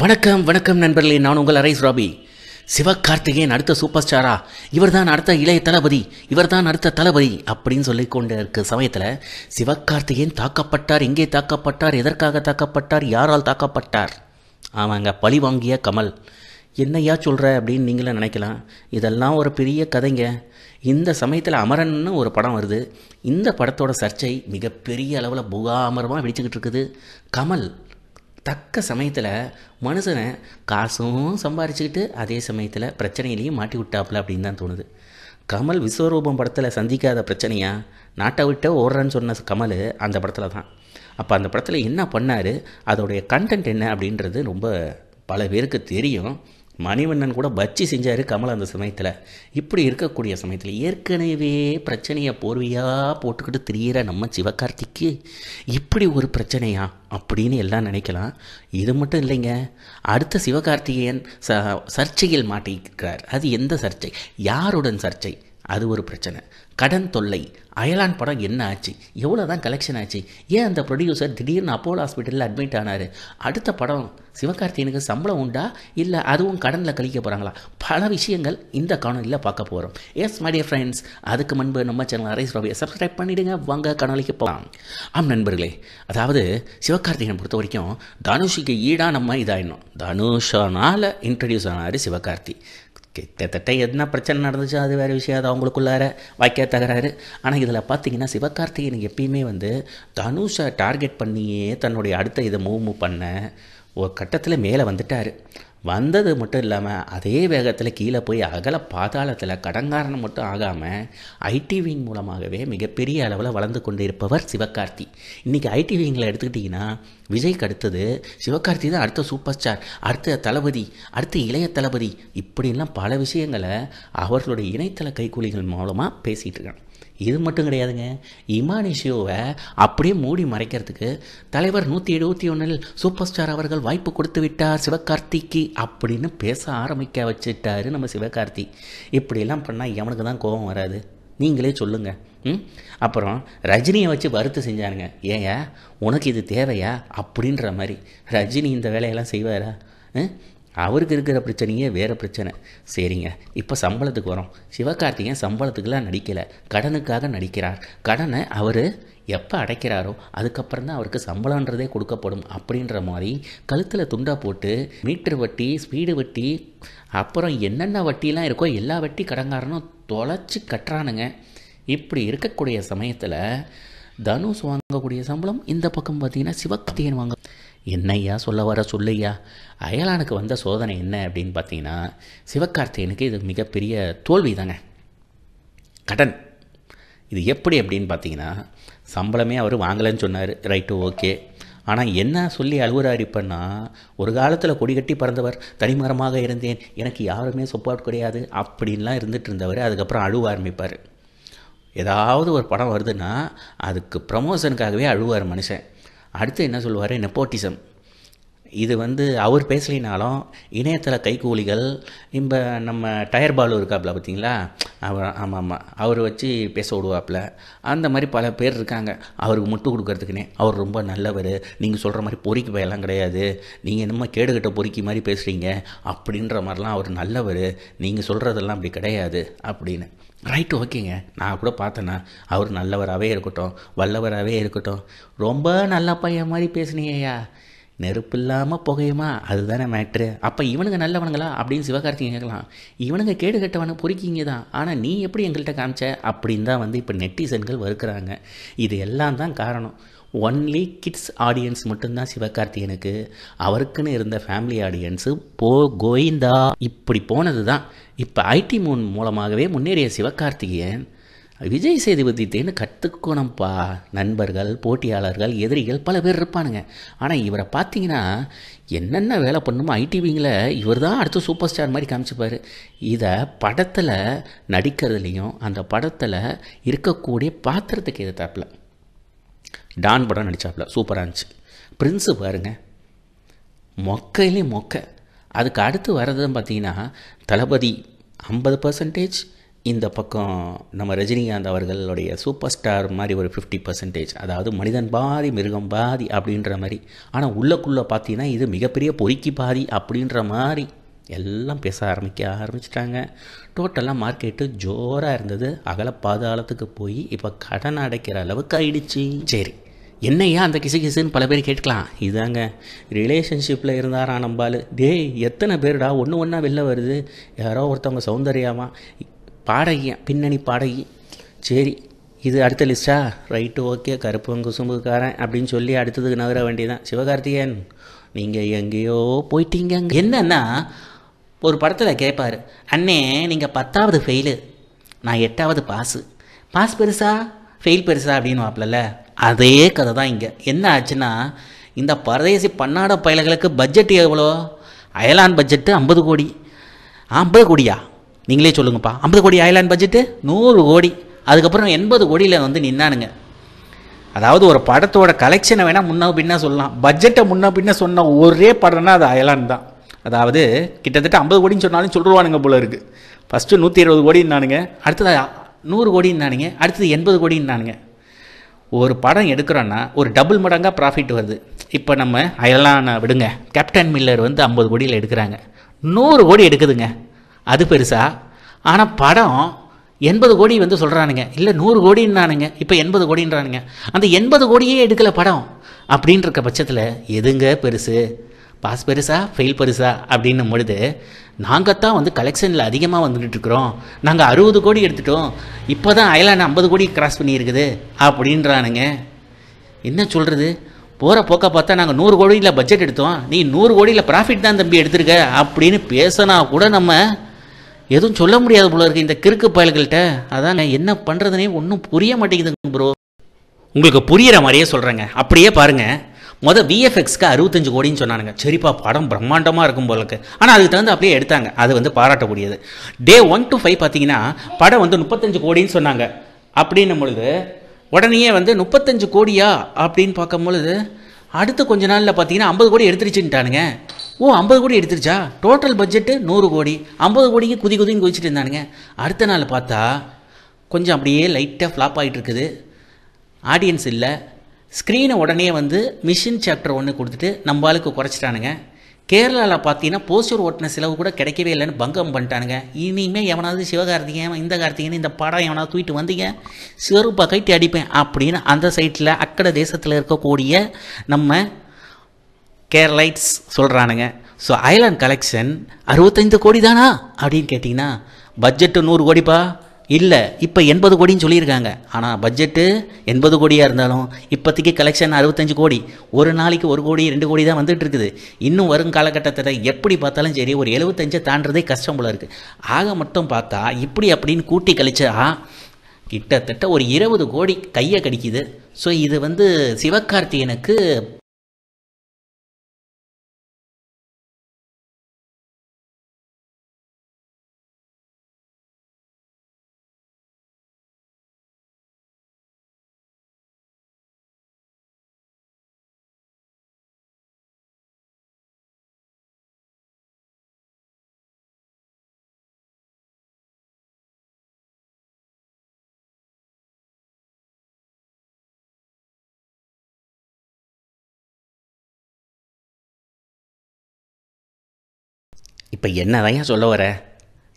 வணக்கம் வணக்கம் நண்பர்களே நான் உங்கள் அரேஸ் ராபி சிவகார்த்திகேயன் அடுத்த சூப்பர் ஸ்டாரா இவர் தான் அடுத்த இளைய தளபதி இவர் தான் அடுத்த தளபதி அப்படின்னு சொல்லி கொண்டு இருக்க சமயத்தில் சிவகார்த்திகேயன் தாக்கப்பட்டார் எங்கே தாக்கப்பட்டார் எதற்காக தாக்கப்பட்டார் யாரால் தாக்கப்பட்டார் ஆமாங்க பழி வாங்கிய கமல் என்னையா சொல்கிற அப்படின்னு நீங்களும் நினைக்கலாம் இதெல்லாம் ஒரு பெரிய கதைங்க இந்த சமயத்தில் அமரன்னு ஒரு படம் வருது இந்த படத்தோட சர்ச்சை மிகப்பெரிய அளவில் புகாமரமாக வெடிச்சுக்கிட்டு இருக்குது கமல் தக்க சமயத்தில் மனுஷனை காசும் சம்பாரிச்சுக்கிட்டு அதே சமயத்தில் பிரச்சனையிலையும் மாட்டி விட்டாப்புல அப்படின்னு தான் தோணுது கமல் விஸ்வரூபம் படத்தில் சந்திக்காத பிரச்சனையாக நாட்டை விட்டே ஓடுறேன்னு சொன்ன கமல் அந்த படத்தில் தான் அப்போ அந்த படத்தில் என்ன பண்ணார் அதோடைய கண்டென்ட் என்ன அப்படின்றது ரொம்ப பல பேருக்கு தெரியும் மணிவண்ணன் கூட பச்சி செஞ்சார் கமல் அந்த சமயத்தில் இப்படி இருக்கக்கூடிய சமயத்தில் ஏற்கனவே பிரச்சனையை போர்வையாக போட்டுக்கிட்டு திரியிற நம்ம சிவகார்த்திக்கு இப்படி ஒரு பிரச்சனையா அப்படின்னு எல்லாம் நினைக்கலாம் இது மட்டும் இல்லைங்க அடுத்த சிவகார்த்திகேயன் ச சர்ச்சையில் மாட்டிக்கிறார் அது எந்த சர்ச்சை யாருடன் சர்ச்சை அது ஒரு பிரச்சனை கடன் தொல்லை அயலான் படம் என்ன ஆச்சு எவ்வளோ தான் கலெக்ஷன் ஆச்சு ஏன் அந்த ப்ரொடியூசர் திடீர்னு அப்போலோ ஹாஸ்பிட்டலில் அட்மிட் ஆனார் அடுத்த படம் சிவகார்த்தியனுக்கு சம்பளம் உண்டா இல்லை அதுவும் கடனில் கழிக்க போகிறாங்களா பல விஷயங்கள் இந்த காணொலியில் பார்க்க போகிறோம் எஸ் மை டியர் ஃப்ரெண்ட்ஸ் அதுக்கு முன்பு நம்ம சேனல் அரேஸ் ரவியை சப்ஸ்கிரைப் பண்ணிவிடுங்க வாங்க காணொலிக்கு போகலாம் ஆம் நண்பர்களே அதாவது சிவகார்த்திகன் பொறுத்த வரைக்கும் தனுஷிக்கு ஈடாக நம்ம இதாகிடணும் தனுஷனால் இன்ட்ரடியூஸ் ஆனார் சிவகார்த்தி கிட்டத்தட்ட என்ன பிரச்சனை நடந்துச்சோ அது வேறு விஷயம் அது அவங்களுக்குள்ளார வாய்க்கா தகராறு ஆனால் இதில் பார்த்தீங்கன்னா சிவகார்த்திகேயன் எப்பயுமே வந்து தனுஷை டார்கெட் பண்ணியே தன்னுடைய அடுத்த இதை மூவ் மூவ் பண்ண ஒரு கட்டத்தில் மேலே வந்துட்டார் வந்தது மட்டும் இல்லாமல் அதே வேகத்தில் கீழே போய் அகல பாதாளத்தில் கடங்காரன் மட்டும் ஆகாமல் ஐடி விங் மூலமாகவே மிகப்பெரிய அளவில் வளர்ந்து கொண்டு இருப்பவர் சிவகார்த்தி இன்றைக்கி ஐடி விங்கில் எடுத்துக்கிட்டிங்கன்னா விஜய்க்கு அடுத்தது சிவகார்த்தி தான் அடுத்த சூப்பர் ஸ்டார் அடுத்த தளபதி அடுத்த இளைய தளபதி இப்படிலாம் பல விஷயங்களை அவர்களுடைய இணையதள கைக்கூலிகள் மூலமாக பேசிகிட்டு இருக்காங்க இது மட்டும் கிடையாதுங்க இமானி ஷோவை அப்படியே மூடி மறைக்கிறதுக்கு தலைவர் நூற்றி எழுபத்தி ஒன்றில் சூப்பர் ஸ்டார் அவர்கள் வாய்ப்பு கொடுத்து விட்டார் சிவகார்த்திக்கு அப்படின்னு பேச ஆரம்பிக்க வச்சுட்டாரு நம்ம சிவகார்த்தி இப்படியெல்லாம் பண்ணால் எவனுக்கு தான் கோபம் வராது நீங்களே சொல்லுங்கள் ம் அப்புறம் ரஜினியை வச்சு வருத்து செஞ்சானுங்க ஏங்க உனக்கு இது தேவையா அப்படின்ற மாதிரி ரஜினி இந்த வேலையெல்லாம் செய்வாரா அவருக்கு இருக்கிற பிரச்சனையே வேறு பிரச்சனை சரிங்க இப்போ சம்பளத்துக்கு வரோம் சிவகார்த்திகேயன் சம்பளத்துக்குலாம் நடிக்கலை கடனுக்காக நடிக்கிறார் கடனை அவர் எப்போ அடைக்கிறாரோ அதுக்கப்புறம் தான் அவருக்கு சம்பளன்றதே கொடுக்கப்படும் அப்படின்ற மாதிரி கழுத்தில் துண்டா போட்டு மீட்டர் வட்டி ஸ்பீடு வட்டி அப்புறம் என்னென்ன வட்டிலாம் இருக்கோ எல்லா வட்டி கடங்காரனும் தொலைச்சி கட்டுறானுங்க இப்படி இருக்கக்கூடிய சமயத்தில் தனுஷ் வாங்கக்கூடிய சம்பளம் இந்த பக்கம் பார்த்தீங்கன்னா சிவகார்த்திகேயன் வாங்க என்னையா சொல்ல வர சொல்லையா அயலானுக்கு வந்த சோதனை என்ன அப்படின்னு பார்த்தீங்கன்னா சிவகார்த்தியனுக்கு இது மிகப்பெரிய தோல்வி தாங்க கடன் இது எப்படி அப்படின்னு பார்த்தீங்கன்னா சம்பளமே அவர் வாங்கலைன்னு சொன்னார் ரைட்டு ஓகே ஆனால் என்ன சொல்லி அழுகுறாரு இப்பன்னா ஒரு காலத்தில் கொடி கட்டி பறந்தவர் தனிமரமாக இருந்தேன் எனக்கு யாருமே சப்போர்ட் கிடையாது அப்படின்லாம் இருந்துகிட்டு இருந்தவர் அதுக்கப்புறம் அழுவ ஆரம்பிப்பார் ஏதாவது ஒரு படம் வருதுன்னா அதுக்கு ப்ரமோஷனுக்காகவே அழுவார் மனுஷன் அடுத்து என்ன சொல்லுவார் நெப்போட்டிசம் இது வந்து அவர் பேசலினாலும் இணையதள கைகூலிகள் இப்போ நம்ம டயர் பாலு இருக்காப்புல பார்த்தீங்களா அவர் ஆமாம் ஆமாம் அவர் வச்சு பேச விடுவாப்புல அந்த மாதிரி பல பேர் இருக்காங்க அவருக்கு முட்டு கொடுக்குறதுக்குனே அவர் ரொம்ப நல்லவர் நீங்கள் சொல்கிற மாதிரி பொறிக்கு பயெல்லாம் கிடையாது நீங்கள் என்னமோ கேடுகட்ட பொறிக்கி மாதிரி பேசுகிறீங்க அப்படின்ற மாதிரிலாம் அவர் நல்லவர் நீங்கள் சொல்கிறதெல்லாம் அப்படி கிடையாது அப்படின்னு ரைட் ஓகேங்க நான் கூட பார்த்தேன்னா அவர் நல்லவராகவே இருக்கட்டும் வல்லவராகவே இருக்கட்டும் ரொம்ப நல்ல பையன் மாதிரி பேசுனீங்கய்யா நெருப்பு இல்லாமல் புகையுமா அதுதானே மேட்ரு அப்போ இவனுங்க நல்லவனுங்களா அப்படின்னு சிவகார்த்திகை கேட்கலாம் இவனுங்க கேடு கட்டவனை பொறிக்கிங்க தான் ஆனால் நீ எப்படி எங்கள்கிட்ட காமிச்ச அப்படின்னு தான் வந்து இப்போ நெட்டிசன்கள் வறுக்கிறாங்க இது எல்லாம் தான் காரணம் ஒன்லி கிட்ஸ் ஆடியன்ஸ் மட்டும்தான் சிவகார்த்திகனுக்கு அவருக்குன்னு இருந்த ஃபேமிலி ஆடியன்ஸு போ கோயிந்தா இப்படி போனது தான் இப்போ ஐடி மூன் மூலமாகவே முன்னேறிய சிவகார்த்திகேயன் விஜய் சேதுபதி தேன்னு கற்றுக்கணும்ப்பா நண்பர்கள் போட்டியாளர்கள் எதிரிகள் பல பேர் இருப்பானுங்க ஆனால் இவரை பார்த்தீங்கன்னா என்னென்ன வேலை பண்ணுமோ ஐடிவிங்கில் இவர் தான் அடுத்து சூப்பர் ஸ்டார் மாதிரி காமிச்சிப்பார் இதை படத்தில் நடிக்கிறதுலேயும் அந்த படத்தில் இருக்கக்கூடிய பாத்திரத்துக்கு எதிர்த்தாப்பில் டான் படம் நடித்தாப்புல சூப்பராக இருந்துச்சு பிரின்ஸு பாருங்க மொக்கையிலே மொக்கை அதுக்கு அடுத்து வர்றதுன்னு பார்த்தீங்கன்னா தளபதி ஐம்பது பர்சன்டேஜ் இந்த பக்கம் நம்ம ரஜினிகாந்த் அவர்களுடைய சூப்பர் ஸ்டார் மாதிரி ஒரு ஃபிஃப்டி பர்சன்டேஜ் அதாவது மனிதன் பாதி மிருகம் பாதி அப்படின்ற மாதிரி ஆனால் உள்ளக்குள்ளே பார்த்தீங்கன்னா இது மிகப்பெரிய பொறுக்கி பாதி அப்படின்ற மாதிரி எல்லாம் பேச ஆரம்பிக்க ஆரம்பிச்சிட்டாங்க டோட்டலாக மார்க்கெட்டு ஜோராக இருந்தது அகல பாதாளத்துக்கு போய் இப்போ கடன் அடைக்கிற அளவுக்கு ஆயிடுச்சு சரி என்னையா அந்த கிசு கிசுன்னு பல பேர் கேட்கலாம் இதாங்க ரிலேஷன்ஷிப்பில் இருந்தாரா நம்பால் டேய் எத்தனை பேர்டா ஒன்று ஒன்றா வெளில வருது யாரோ ஒருத்தவங்க சௌந்தர்யாமா பாடகியன் பின்னணி பாடகி சரி இது அடுத்த லிஸ்ட்டா ரைட்டு ஓகே கருப்பு குசும்புக்காரன் அப்படின்னு சொல்லி அடுத்ததுக்கு நகர வேண்டியதான் சிவகார்த்திகேயன் நீங்கள் எங்கேயோ போயிட்டீங்க என்னன்னா ஒரு படத்தில் கேட்பார் அண்ணே நீங்கள் பத்தாவது ஃபெயிலு நான் எட்டாவது பாஸு பாஸ் பெருசா ஃபெயில் பெருசா அப்படின்னு வாப்பில்ல அதே கதை தான் இங்கே என்ன ஆச்சுன்னா இந்த பரதேசி பன்னாட பயல்களுக்கு பட்ஜெட் எவ்வளோ அயலான் பட்ஜெட்டு ஐம்பது கோடி ஐம்பது கோடியா நீங்களே சொல்லுங்கப்பா ஐம்பது கோடி அயலான் பட்ஜெட்டு நூறு கோடி அதுக்கப்புறம் எண்பது கோடியில் வந்து நின்னானுங்க அதாவது ஒரு படத்தோட கலெக்ஷனை வேணால் முன்ன பின்னா சொல்லலாம் பட்ஜெட்டை முன்ன பின்ன சொன்ன ஒரே படம்னா அது அயலான் தான் அதாவது கிட்டத்தட்ட ஐம்பது கோடின்னு சொன்னாலும் சொல்லுவானுங்க போல இருக்குது ஃபஸ்ட்டு நூற்றி இருபது கோடின்னானுங்க அடுத்தது நூறு கோடின்னானுங்க அடுத்தது எண்பது கோடின்னானுங்க ஒரு படம் எடுக்கிறோன்னா ஒரு டபுள் மடங்காக ப்ராஃபிட் வருது இப்போ நம்ம அதெல்லாம் விடுங்க கேப்டன் மில்லர் வந்து ஐம்பது கோடியில் எடுக்கிறாங்க நூறு கோடி எடுக்குதுங்க அது பெருசாக ஆனால் படம் எண்பது கோடி வந்து சொல்கிறானுங்க இல்லை நூறு கோடின்னானுங்க இப்போ எண்பது கோடின்றானுங்க அந்த எண்பது கோடியே எடுக்கலை படம் அப்படின்ற பட்சத்தில் எதுங்க பெருசு பாஸ் பெருசா ஃபெயில் பெருசா அப்படின்னும் பொழுது நாங்கள் தான் வந்து கலெக்ஷனில் அதிகமாக வந்துக்கிட்டு இருக்கிறோம் நாங்கள் அறுபது கோடி எடுத்துட்டோம் இப்போ தான் அயலான ஐம்பது கோடி கிராஸ் பண்ணியிருக்குது அப்படின்றானுங்க என்ன சொல்கிறது போகிற போக்க பார்த்தா நாங்கள் நூறு கோடியில் பட்ஜெட் எடுத்தோம் நீ நூறு கோடியில் ப்ராஃபிட் தான் தம்பி எடுத்திருக்க அப்படின்னு பேசினா கூட நம்ம எதுவும் சொல்ல முடியாது போல இருக்குது இந்த கிறுக்கு பயல்கள்கிட்ட அதான் என்ன பண்ணுறதுனே ஒன்றும் புரிய மாட்டேங்குதுங்க ப்ரோ உங்களுக்கு புரியிற மாதிரியே சொல்கிறேங்க அப்படியே பாருங்கள் மொதல் விஎஃப்எக்ஸ்க்கு அறுபத்தஞ்சு கோடின்னு சொன்னானுங்க சரிப்பா படம் பிரம்மாண்டமாக இருக்கும் போலக்கு ஆனால் அதுக்கு தகுந்த அப்படியே எடுத்தாங்க அது வந்து பாராட்டக்கூடியது டே ஒன் டு ஃபைவ் பார்த்தீங்கன்னா படம் வந்து முப்பத்தஞ்சு கோடின்னு சொன்னாங்க அப்படின்னும் பொழுது உடனேயே வந்து முப்பத்தஞ்சு கோடியா அப்படின்னு பார்க்கும் பொழுது அடுத்து கொஞ்ச நாளில் பார்த்தீங்கன்னா ஐம்பது கோடி எடுத்துருச்சுன்ட்டானுங்க ஓ ஐம்பது கோடி எடுத்துருச்சா டோட்டல் பட்ஜெட்டு நூறு கோடி ஐம்பது கோடிக்கு குதி குதின்னு குதிச்சுட்டு இருந்தானுங்க அடுத்த நாள் பார்த்தா கொஞ்சம் அப்படியே லைட்டாக ஃப்ளாப் ஆகிட்டு இருக்குது ஆடியன்ஸ் இல்லை ஸ்க்ரீனை உடனே வந்து மிஷின் சாப்டர் ஒன்று கொடுத்துட்டு நம்ம ஆளுக்கு குறைச்சிட்டானுங்க கேரளாவில் பார்த்தீங்கன்னா போஸ்டர் ஓட்டின செலவு கூட கிடைக்கவே இல்லைன்னு பங்கம் பண்ணிட்டானுங்க இனிமேல் எவனாவது சிவகார்த்திகேயன் இந்த கார்த்திகேயன் இந்த படம் எவனாவது தூக்கிட்டு வந்தீங்க சிவருப்பா கைட்டு அடிப்பேன் அப்படின்னு அந்த சைட்டில் அக்கடை தேசத்தில் இருக்கக்கூடிய நம்ம கேரளைட்ஸ் சொல்கிறானுங்க ஸோ ஐலாண்ட் கலெக்ஷன் அறுபத்தைந்து கோடி தானா அப்படின்னு கேட்டிங்கன்னா பட்ஜெட்டு நூறு கோடிப்பா இல்லை இப்போ எண்பது கோடின்னு சொல்லியிருக்காங்க ஆனால் பட்ஜெட்டு எண்பது கோடியாக இருந்தாலும் இப்போதைக்கு கலெக்ஷன் அறுபத்தஞ்சு கோடி ஒரு நாளைக்கு ஒரு கோடி ரெண்டு கோடி தான் வந்துட்டு இருக்குது இன்னும் வரும் காலகட்டத்தில் எப்படி பார்த்தாலும் சரி ஒரு எழுபத்தஞ்சை தாண்டதே கஷ்டம் போல இருக்குது ஆக மட்டும் பார்த்தா இப்படி அப்படின்னு கூட்டி கழிச்சா கிட்டத்தட்ட ஒரு இருபது கோடி கையை கடிக்குது ஸோ இது வந்து சிவகார்த்திகனுக்கு இப்போ என்ன தான் சொல்ல வர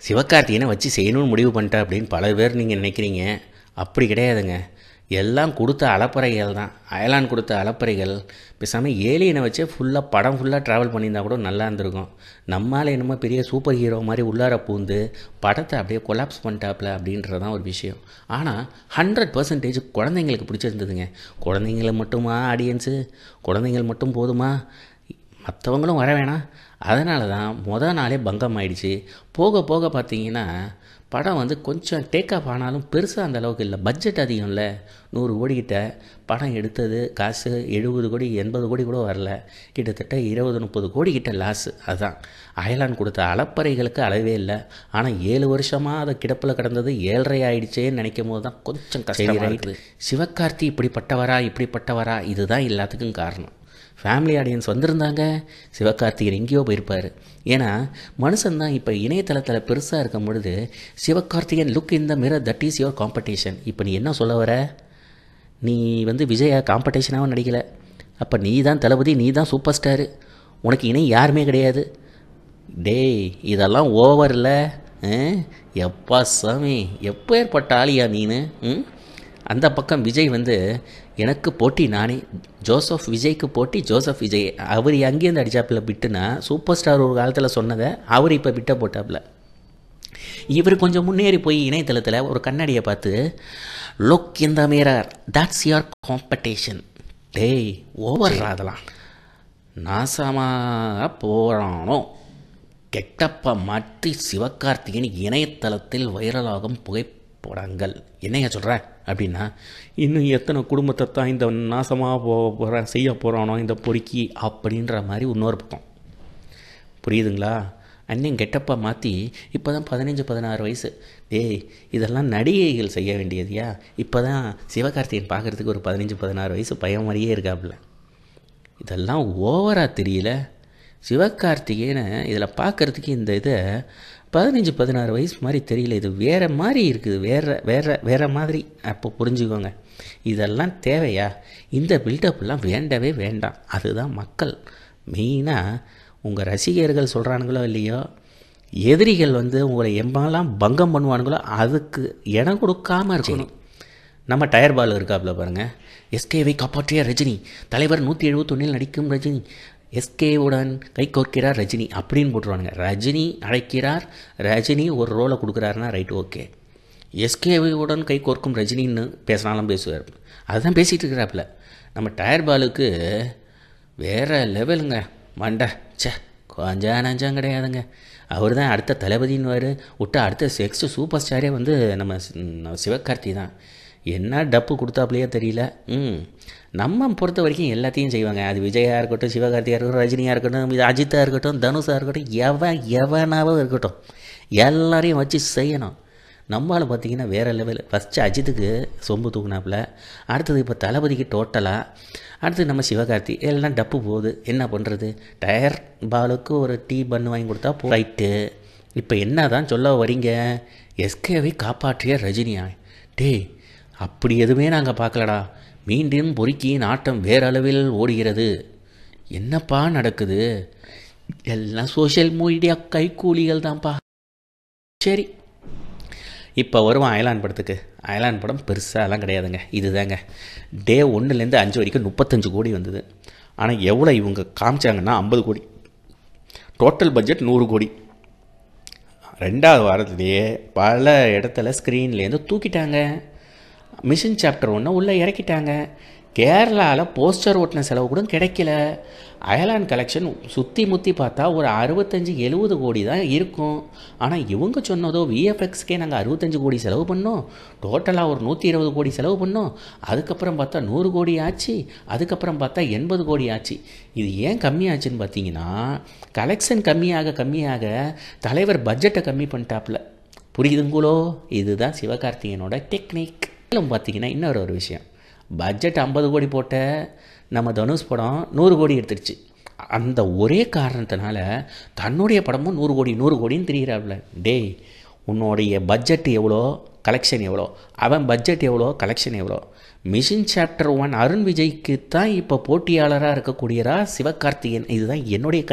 சிவகார்த்தியனை வச்சு செய்யணும்னு முடிவு பண்ணிட்டேன் அப்படின்னு பல பேர் நீங்கள் நினைக்கிறீங்க அப்படி கிடையாதுங்க எல்லாம் கொடுத்த அலப்பறைகள் தான் அயலான் கொடுத்த அலப்பறைகள் பேசாமல் ஏலியனை வச்சே ஃபுல்லாக படம் ஃபுல்லாக ட்ராவல் பண்ணியிருந்தா கூட நல்லா இருந்திருக்கும் நம்மளால் என்னமோ பெரிய சூப்பர் ஹீரோ மாதிரி உள்ளார பூந்து படத்தை அப்படியே கொலாப்ஸ் பண்ணிட்டாப்ல அப்படின்றதான் ஒரு விஷயம் ஆனால் ஹண்ட்ரட் பர்சன்டேஜ் குழந்தைங்களுக்கு பிடிச்சிருந்ததுங்க குழந்தைங்களை மட்டுமா ஆடியன்ஸு குழந்தைங்கள் மட்டும் போதுமா மற்றவங்களும் வர வேணாம் அதனால தான் மொதல் நாளே பங்கம் ஆயிடுச்சு போக போக பார்த்தீங்கன்னா படம் வந்து கொஞ்சம் டேக் ஆஃப் ஆனாலும் பெருசாக அந்த அளவுக்கு இல்லை பட்ஜெட் அதிகம் இல்லை நூறு கோடிக்கிட்ட படம் எடுத்தது காசு எழுபது கோடி எண்பது கோடி கூட வரல கிட்டத்தட்ட இருபது முப்பது கோடிக்கிட்ட லாஸு அதுதான் அயலான் கொடுத்த அளப்பறைகளுக்கு அளவே இல்லை ஆனால் ஏழு வருஷமாக அதை கிடப்பில் கிடந்தது ஏழரை ஆயிடுச்சேன்னு நினைக்கும் போது தான் கொஞ்சம் கஷ்டமாக இருக்குது சிவகார்த்தி இப்படிப்பட்டவரா இப்படிப்பட்டவரா இதுதான் எல்லாத்துக்கும் காரணம் ஃபேமிலி ஆடியன்ஸ் வந்திருந்தாங்க சிவகார்த்திகன் எங்கேயோ போயிருப்பார் ஏன்னா மனுஷன்தான் இப்போ இணையதளத்தில் பெருசாக இருக்கும் பொழுது Sivakarthikeyan look in the mirror that is your competition இப்போ நீ என்ன சொல்ல வர நீ வந்து விஜயா காம்படிஷனாகவும் நடிக்கலை அப்போ நீ தான் தளபதி நீ தான் சூப்பர் ஸ்டாரு உனக்கு இணை யாருமே கிடையாது டேய் இதெல்லாம் ஓவர் இல்லை எப்பா சாமி எப்போ ஏற்பட்ட ஆளியா நீனு அந்த பக்கம் விஜய் வந்து எனக்கு போட்டி நானே ஜோசப் விஜய்க்கு போட்டி ஜோசப் விஜய் அவர் அங்கேயிருந்து அடித்தாப்புல பிட்டுனா சூப்பர் ஸ்டார் ஒரு காலத்தில் சொன்னதை அவர் இப்போ பிட்ட போட்டாப்புல இவர் கொஞ்சம் முன்னேறி போய் இணையதளத்தில் ஒரு கண்ணாடியை பார்த்து look in the mirror that's your competition டேய் ஓவர் அதெல்லாம் நாசமாக போகிறானோ கெட்டப்ப மாற்றி சிவகார்த்திகேயன் இணையதளத்தில் வைரலாகும் புகைப்படங்கள் என்னங்க சொல்கிறேன் அப்படின்னா இன்னும் எத்தனை குடும்பத்தை தான் இந்த நாசமாக போக போகிறேன் செய்ய போகிறானோ இந்த பொறுக்கி அப்படின்ற மாதிரி இன்னொரு பக்கம் புரியுதுங்களா அண்ணன் கெட்டப்பா மாற்றி இப்போ தான் பதினஞ்சு பதினாறு வயசு டேய் இதெல்லாம் நடிகைகள் செய்ய வேண்டியதுயா இப்போ தான் சிவகார்த்திகன் பார்க்குறதுக்கு ஒரு பதினஞ்சு பதினாறு வயசு பயம் மாதிரியே இருக்காப்புல இதெல்லாம் ஓவராக தெரியல சிவகார்த்திகேயனை இதில் பார்க்குறதுக்கு இந்த இதை பதினஞ்சு பதினாறு வயசு மாதிரி தெரியல இது வேறு மாதிரி இருக்குது வேறு வேறு வேறு மாதிரி அப்போ புரிஞ்சுக்கோங்க இதெல்லாம் தேவையா இந்த பில்டப்லாம் வேண்டவே வேண்டாம் அதுதான் மக்கள் மெயினாக உங்கள் ரசிகர்கள் சொல்கிறானுங்களோ இல்லையோ எதிரிகள் வந்து உங்களை எம்பாலாம் பங்கம் பண்ணுவானுங்களோ அதுக்கு இடம் கொடுக்காமல் இருக்கணும் நம்ம டயர் பால் இருக்காப்புல பாருங்கள் எஸ்கேவை காப்பாற்றிய ரஜினி தலைவர் நூற்றி எழுபத்தொன்னில் நடிக்கும் ரஜினி எஸ்கேவுடன் கோர்க்கிறார் ரஜினி அப்படின்னு போட்டுருவானுங்க ரஜினி அழைக்கிறார் ரஜினி ஒரு ரோலை கொடுக்குறாருன்னா ரைட் ஓகே எஸ்கேவுடன் கை கோர்க்கும் ரஜினின்னு பேசினாலும் பேசுவார் அதுதான் பேசிகிட்டு இருக்கிறாப்புல நம்ம டயர் பாலுக்கு வேறு லெவலுங்க மண்டை சே கொஞ்சா நஞ்சம் கிடையாதுங்க அவர் தான் அடுத்த தளபதின்வார் விட்டு அடுத்த செக்ஸ்ட் சூப்பர் ஸ்டாரே வந்து நம்ம சிவகார்த்தி தான் என்ன டப்பு கொடுத்தாப்புலையே தெரியல ம் நம்ம பொறுத்த வரைக்கும் எல்லாத்தையும் செய்வாங்க அது விஜயாக இருக்கட்டும் சிவகார்த்தியாக இருக்கட்டும் ரஜினியாக இருக்கட்டும் இது அஜித்தாக இருக்கட்டும் தனுஷாக இருக்கட்டும் எவன் எவனாவும் இருக்கட்டும் எல்லாரையும் வச்சு செய்யணும் நம்மளால் பார்த்திங்கன்னா வேறு லெவல் ஃபஸ்ட்டு அஜித்துக்கு சொம்பு தூக்குனாப்புல அடுத்தது இப்போ தளபதிக்கு டோட்டலாக அடுத்து நம்ம சிவகார்த்தி எல்லாம் டப்பு போகுது என்ன பண்ணுறது டயர் பாலுக்கு ஒரு டீ பண்ணு வாங்கி கொடுத்தா போ இப்போ என்ன தான் சொல்ல வரீங்க எஸ்கேவை காப்பாற்றிய ரஜினியா டே அப்படி எதுவுமே நாங்கள் பார்க்கலடா மீண்டும் பொறுக்கியின் ஆட்டம் வேறளவில் ஓடுகிறது என்னப்பா நடக்குது எல்லாம் சோஷியல் மீடியா கைக்கூலிகள் தான்ப்பா சரி இப்போ வருவான் அயலான் படத்துக்கு அயலான் படம் பெருசாக எல்லாம் கிடையாதுங்க இதுதாங்க டே ஒன்றுலேருந்து அஞ்சு வரைக்கும் முப்பத்தஞ்சு கோடி வந்தது ஆனால் எவ்வளோ இவங்க காமிச்சாங்கன்னா ஐம்பது கோடி டோட்டல் பட்ஜெட் நூறு கோடி ரெண்டாவது வாரத்துலேயே பல இடத்துல ஸ்க்ரீன்லேருந்து தூக்கிட்டாங்க மிஷின் சாப்டர் ஒன்று உள்ளே இறக்கிட்டாங்க கேரளாவில் போஸ்டர் ஓட்டின செலவு கூட கிடைக்கல அயலான் கலெக்ஷன் சுற்றி முற்றி பார்த்தா ஒரு அறுபத்தஞ்சி எழுபது கோடி தான் இருக்கும் ஆனால் இவங்க சொன்னதோ விஎஃப்எக்ஸ்க்கே நாங்கள் அறுபத்தஞ்சு கோடி செலவு பண்ணோம் டோட்டலாக ஒரு நூற்றி இருபது கோடி செலவு பண்ணோம் அதுக்கப்புறம் பார்த்தா நூறு கோடி ஆச்சு அதுக்கப்புறம் பார்த்தா எண்பது கோடி ஆச்சு இது ஏன் கம்மியாச்சுன்னு பார்த்தீங்கன்னா கலெக்ஷன் கம்மியாக கம்மியாக தலைவர் பட்ஜெட்டை கம்மி பண்ணிட்டாப்புல புரியுதுங்களோ இதுதான் சிவகார்த்திகேயனோட டெக்னிக் மேலும் பார்த்தீங்கன்னா இன்னொரு ஒரு விஷயம் பட்ஜெட் ஐம்பது கோடி போட்ட நம்ம தனுஷ் படம் நூறு கோடி எடுத்துருச்சு அந்த ஒரே காரணத்தினால தன்னுடைய படமும் நூறு கோடி நூறு கோடின்னு தெரிகிறாப்ல டேய் உன்னுடைய பட்ஜெட் எவ்வளோ கலெக்ஷன் எவ்வளோ அவன் பட்ஜெட் எவ்வளோ கலெக்ஷன் எவ்வளோ மிஷின் சாப்டர் ஒன் அருண் விஜய்க்கு தான் இப்போ போட்டியாளராக இருக்கக்கூடியதா சிவகார்த்திகேயன் இதுதான் என்னுடைய